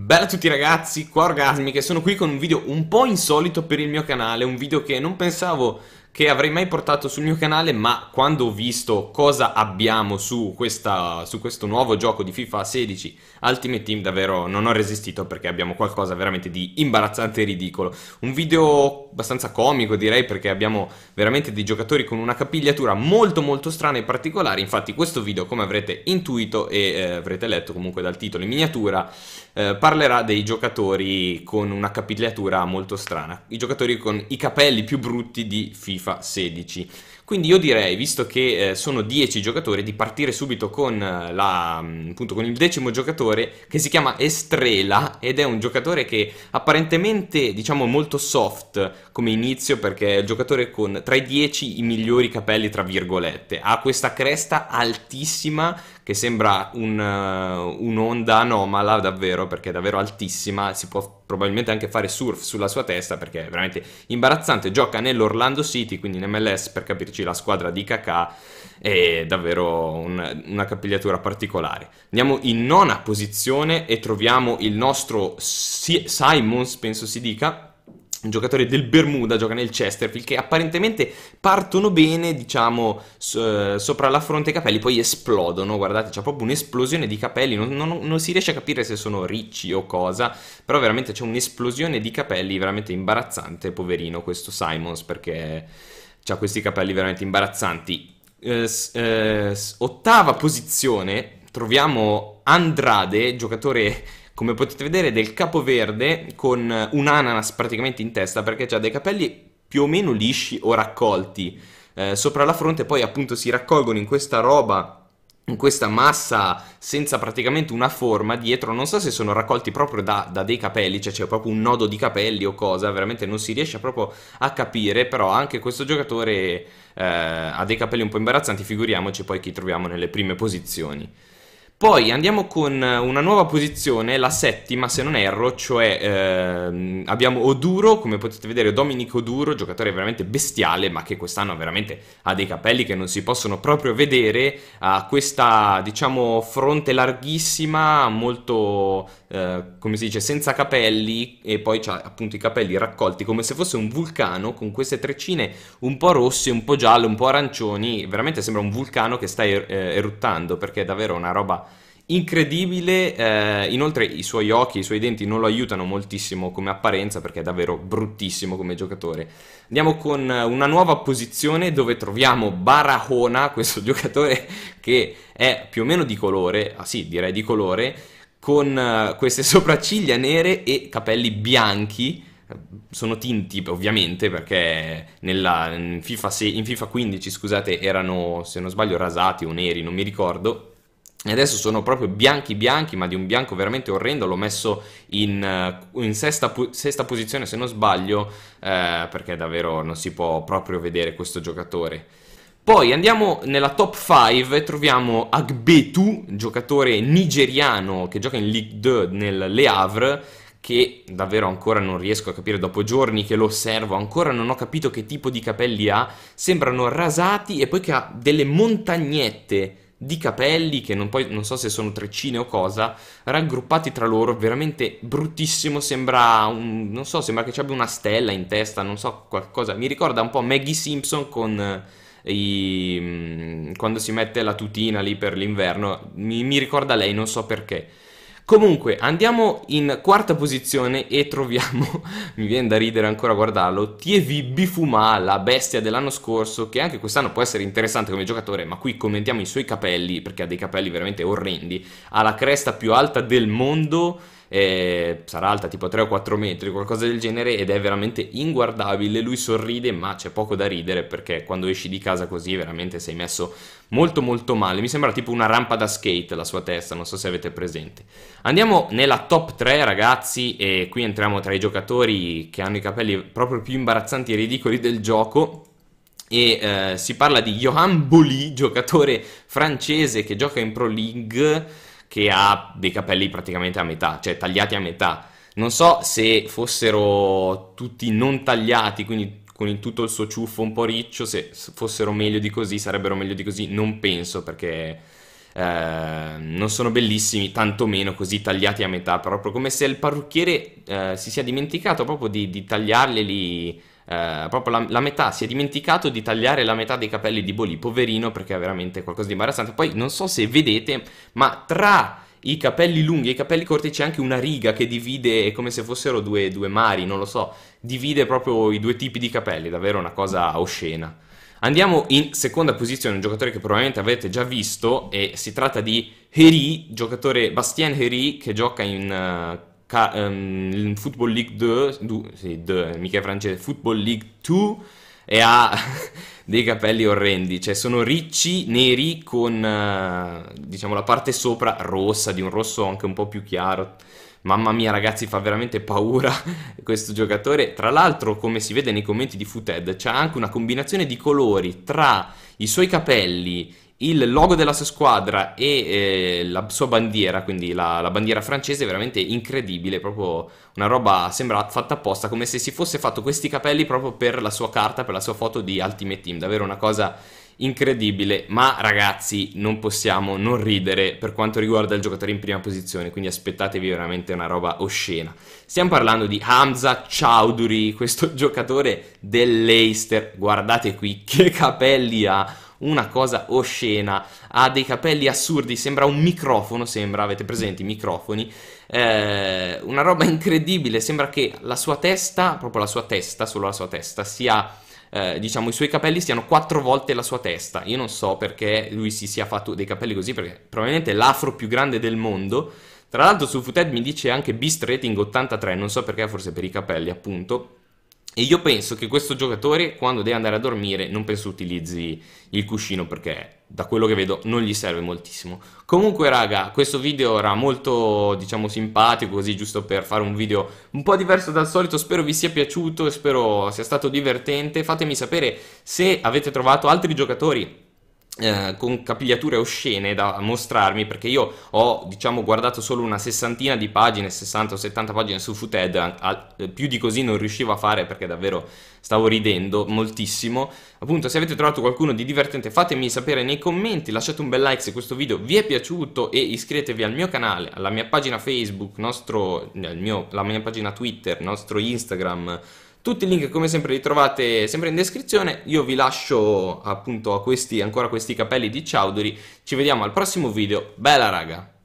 Bella a tutti ragazzi, qua Orgasmi che sono qui con un video un po' insolito per il mio canale, un video che non pensavo che avrei mai portato sul mio canale, ma quando ho visto cosa abbiamo su, questa, su questo nuovo gioco di FIFA 16 Ultimate Team, davvero non ho resistito perché abbiamo qualcosa veramente di imbarazzante e ridicolo. Un video abbastanza comico direi perché abbiamo veramente dei giocatori con una capigliatura molto molto strana e particolare, infatti questo video come avrete intuito e eh, avrete letto comunque dal titolo in miniatura, eh, parlerà dei giocatori con una capigliatura molto strana, i giocatori con i capelli più brutti di FIFA. FIFA 16 quindi io direi, visto che eh, sono 10 giocatori, di partire subito con, eh, la, mm, appunto, con il decimo giocatore che si chiama Estrela ed è un giocatore che apparentemente diciamo molto soft come inizio perché è il giocatore con tra i 10 i migliori capelli tra virgolette. Ha questa cresta altissima che sembra un, uh, un'onda anomala davvero perché è davvero altissima, si può probabilmente anche fare surf sulla sua testa perché è veramente imbarazzante. Gioca nell'Orlando City, quindi in MLS per capirci esserci la squadra di Kakà è davvero un, una capigliatura particolare. Andiamo in nona posizione e troviamo il nostro si- Simons, penso si dica, un giocatore del Bermuda, gioca nel Chesterfield, che apparentemente partono bene, diciamo, eh, sopra la fronte i capelli, poi esplodono, guardate, c'è proprio un'esplosione di capelli, non, non, non, si riesce a capire se sono ricci o cosa, però veramente c'è un'esplosione di capelli veramente imbarazzante, poverino questo Simons, perché ha questi capelli veramente imbarazzanti. Eh, eh, ottava posizione troviamo Andrade, giocatore come potete vedere del capoverde con un ananas praticamente in testa perché ha dei capelli più o meno lisci o raccolti eh, sopra la fronte, poi appunto si raccolgono in questa roba questa massa senza praticamente una forma dietro, non so se sono raccolti proprio da, da dei capelli, cioè c'è proprio un nodo di capelli o cosa, veramente non si riesce proprio a capire, però anche questo giocatore eh, ha dei capelli un po' imbarazzanti, figuriamoci poi chi troviamo nelle prime posizioni. Poi andiamo con eh, una nuova posizione, la settima se non erro, cioè ehm, abbiamo Oduro, come potete vedere Domenico Oduro, giocatore veramente bestiale ma che quest'anno veramente ha dei capelli che non si possono proprio vedere, ha questa diciamo fronte larghissima, molto eh, come si dice senza capelli e poi ha appunto i capelli raccolti come se fosse un vulcano con queste treccine un po' rosse, un po' gialle, un po' arancioni, veramente sembra un vulcano che sta er eh, eruttando perché è davvero una roba Incredibile, eh, inoltre i suoi occhi, i suoi denti non lo aiutano moltissimo come apparenza perché è davvero bruttissimo come giocatore. Andiamo con una nuova posizione dove troviamo Barahona, questo giocatore che è più o meno di colore, ah sì direi di colore, con eh, queste sopracciglia nere e capelli bianchi sono tinti ovviamente perché nella, in, FIFA, 6, in, FIFA 15 scusate erano se non sbaglio rasati o neri non mi ricordo e adesso sono proprio bianchi bianchi, ma di un bianco veramente orrendo, l'ho messo in, eh, in sesta, sesta, posizione se non sbaglio, eh, perché davvero non si può proprio vedere questo giocatore. Poi andiamo nella top 5 e troviamo Agbetu, giocatore nigeriano che gioca in Ligue 2 nel Le Havre, che davvero ancora non riesco a capire dopo giorni che lo osservo, ancora non ho capito che tipo di capelli ha, sembrano rasati e poi che ha delle montagnette di capelli che non, poi, non so se sono treccine o cosa, raggruppati tra loro, veramente bruttissimo, sembra un, non so, sembra che ci abbia una stella in testa, non so, qualcosa, mi ricorda un po' Maggie Simpson con eh, i, mm, quando si mette la tutina lì per l'inverno, mi, mi ricorda lei, non so perché. Comunque, andiamo in quarta posizione e troviamo, mi viene da ridere ancora a guardarlo, TV Bifuma, la bestia dell'anno scorso, che anche quest'anno può essere interessante come giocatore, ma qui commentiamo i suoi capelli, perché ha dei capelli veramente orrendi, ha la cresta più alta del mondo eh, sarà alta tipo 3 o 4 metri, qualcosa del genere, ed è veramente inguardabile. Lui sorride, ma c'è poco da ridere perché quando esci di casa così veramente sei messo molto molto male. Mi sembra tipo una rampa da skate la sua testa, non so se avete presente. Andiamo nella top 3 ragazzi e qui entriamo tra i giocatori che hanno i capelli proprio più imbarazzanti e ridicoli del gioco e eh, si parla di Johan Bouli, giocatore francese che gioca in Pro League che ha dei capelli praticamente a metà, cioè tagliati a metà. Non so se fossero tutti non tagliati, quindi con il tutto il suo ciuffo un po' riccio, se fossero meglio di così, sarebbero meglio di così, non penso perché eh, non sono bellissimi, tantomeno così tagliati a metà, proprio come se il parrucchiere eh, si sia dimenticato proprio di, di tagliarli lì eh, proprio la, la, metà, si è dimenticato di tagliare la metà dei capelli di Bolì, poverino, perché è veramente qualcosa di imbarazzante. Poi non so se vedete, ma tra i capelli lunghi e i capelli corti c'è anche una riga che divide, è come se fossero due, due mari, non lo so, divide proprio i due tipi di capelli, davvero una cosa oscena. Andiamo in seconda posizione, un giocatore che probabilmente avete già visto e si tratta di Herry, giocatore Bastien Herry che gioca in eh, ca- um, Football League 2, sì, 2, eh, mica francese, Football League 2 e ha dei capelli orrendi, cioè sono ricci, neri con eh, diciamo la parte sopra rossa, di un rosso anche un po' più chiaro. Mamma mia ragazzi, fa veramente paura questo giocatore. Tra l'altro, come si vede nei commenti di Footed, c'è anche una combinazione di colori tra i suoi capelli, il logo della sua squadra e eh, la sua bandiera, quindi la, la, bandiera francese, è veramente incredibile, proprio una roba sembra fatta apposta, come se si fosse fatto questi capelli proprio per la sua carta, per la sua foto di Ultimate Team, davvero una cosa incredibile, ma ragazzi non possiamo non ridere per quanto riguarda il giocatore in prima posizione, quindi aspettatevi veramente una roba oscena. Stiamo parlando di Hamza Chowdhury, questo giocatore dell'Eister, guardate qui che capelli ha! una cosa oscena, ha dei capelli assurdi, sembra un microfono, sembra, avete presente i microfoni, eh, una roba incredibile, sembra che la sua testa, proprio la sua testa, solo la sua testa, sia... Eh, diciamo i suoi capelli siano quattro volte la sua testa. Io non so perché lui si sia fatto dei capelli così, perché probabilmente è l'afro più grande del mondo. Tra l'altro su Footed mi dice anche Beast Rating 83, non so perché, forse per i capelli appunto. E io penso che questo giocatore, quando deve andare a dormire, non penso utilizzi il cuscino perché, da quello che vedo, non gli serve moltissimo. Comunque, raga, questo video era molto, diciamo, simpatico, così giusto per fare un video un po' diverso dal solito. Spero vi sia piaciuto e spero sia stato divertente. Fatemi sapere se avete trovato altri giocatori eh, con capigliature oscene da mostrarmi perché io ho diciamo guardato solo una sessantina di pagine 60 o 70 pagine su Footed più di così non riuscivo a fare perché davvero stavo ridendo moltissimo appunto se avete trovato qualcuno di divertente fatemi sapere nei commenti lasciate un bel like se questo video vi è piaciuto e iscrivetevi al mio canale alla mia pagina Facebook nostro, mio, la mia pagina Twitter nostro Instagram tutti i link come sempre li trovate sempre in descrizione, io vi lascio appunto a questi, ancora questi capelli di Ciaudori, ci vediamo al prossimo video, bella raga!